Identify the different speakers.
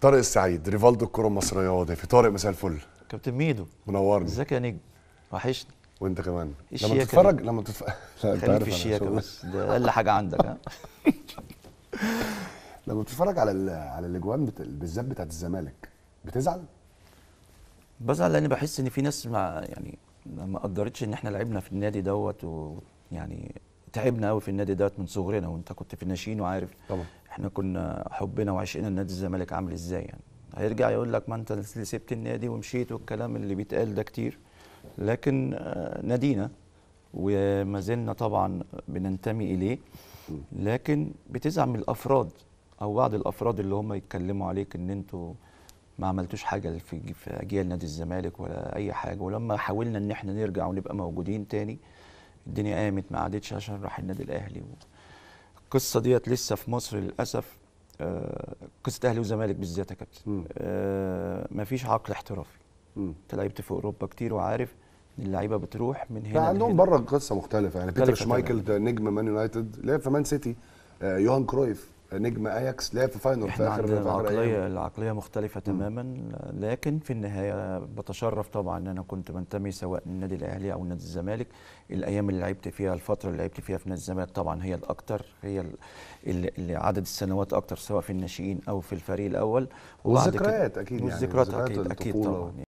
Speaker 1: طارق السعيد ريفالدو الكره المصريه في طارق مساء الفل كابتن ميدو منورني ازيك يا نجم وحشني وانت كمان لما تتفرج لما تتفرج خليك في الشياكه بس ده اقل حاجه عندك ها لما بتتفرج على على الاجوان بالذات بتاعت الزمالك بتزعل؟ بزعل لاني بحس ان في ناس ما
Speaker 2: يعني ما قدرتش ان احنا لعبنا في النادي دوت ويعني تعبنا قوي في النادي دوت من صغرنا وانت كنت في الناشئين وعارف طبعا احنا كنا حبنا وعشقنا لنادي الزمالك عامل ازاي يعني هيرجع يقول لك ما انت اللي سبت النادي ومشيت والكلام اللي بيتقال ده كتير لكن آه، نادينا وما زلنا طبعا بننتمي اليه لكن بتزعل من الافراد او بعض الافراد اللي هم يتكلموا عليك ان انتوا ما عملتوش حاجه في في اجيال نادي الزمالك ولا اي حاجه ولما حاولنا ان احنا نرجع ونبقى موجودين تاني الدنيا قامت ما عادتش عشان راح النادي الاهلي و... القصه ديت لسه في مصر للاسف آه، قصه اهلي وزمالك بالذات يا كابتن آه، مفيش عقل احترافي انت لعبت في اوروبا كتير وعارف
Speaker 1: ان اللعيبه بتروح من هنا عندهم بره قصه مختلفه يعني بيتر شمايكل نجم مان يونايتد لعب في مان سيتي يوهان كرويف نجم اياكس لعب في فاينل في اخر العقليه
Speaker 2: أيام. العقليه مختلفه تماما لكن في النهايه بتشرف طبعا ان انا كنت بنتمي سواء النادي الاهلي او نادي الزمالك الايام اللي لعبت فيها الفتره اللي لعبت فيها في نادي الزمالك طبعا هي الاكثر هي اللي عدد السنوات اكثر سواء في الناشئين او في الفريق الاول والذكريات اكيد يعني والذكريات اكيد اكيد طبعا